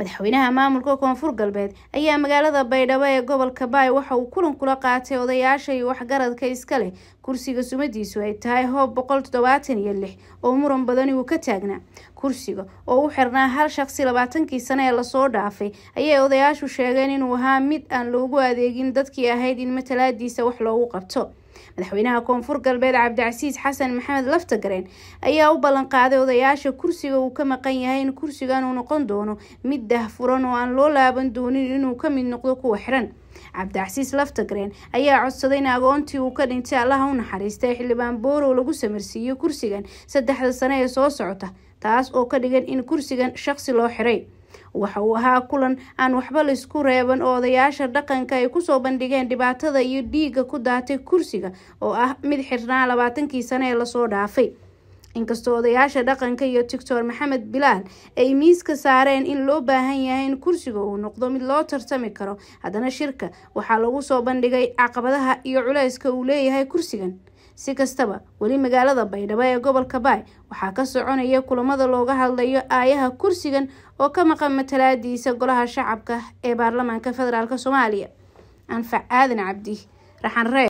madaxweynaha maamulka koonfur galbeed ayaa magaalada baydhabo ee gobolka baay waxa uu kulan kula qaatay odayaasha iyo waxgaradka iska leh kursiga sumadiisu ay tahay hoob boqol toddobaatan iyo lix oo muran badani uu ka taagnaa kursiga oo u xirnaa hal shaqsi labaatankii sane ee lasoo dhaafay ayay odayaashu sheegeen inuu ahaa mid aan loogu adeegin dadkii ahayd in matalaadiisa wax loogu qabto madaxweynaha koonfur galbeed cabdicasiis xasan maxamed laftagareen ayaa u ballan qaaday odayaasha kursiga uu ka maqan yahay in kursigan uu noqon doono mid dahfuran oo aan loo laaban doonin inuu ka mid noqdo kuwa xiran cabdicasiis laftagareen ayaa codsaday in agoontii uu ka dhintay allaha u naxariistay xildhibaan boorow lagu samarsiiyo kursigan saddexda sane ee soo socota taas oo ka dhigan in kursigan shaqsi loo xiray waxa uu ahaa kulan aan waxba laisku reeban oo odayaasha dhaqanka ay kusoo bandhigeen dhibaatada iyo dhiigga ku daatay kursiga oo ah mid xirnaa labaatankii sane ee lasoo dhaafay inkastoo odayaasha dhaqanka iyo doctor maxamed bilaal ay miiska saareen in loo baahan yahay in kursiga uu noqdo mid loo tartami karo haddana shirka waxaa lagu soo bandhigay caqabadaha iyo culeyska uu leeyahay kursigan si kastaba weli magaalada baydhabo ee gobolka baay waxaa ka soconaya kulamada looga hadlayo aayaha kursigan oo ka maqan matalaadiisa golaha shacabka ee baarlamaanka federaalk soomaaliya anfac aadan cabdi raxanree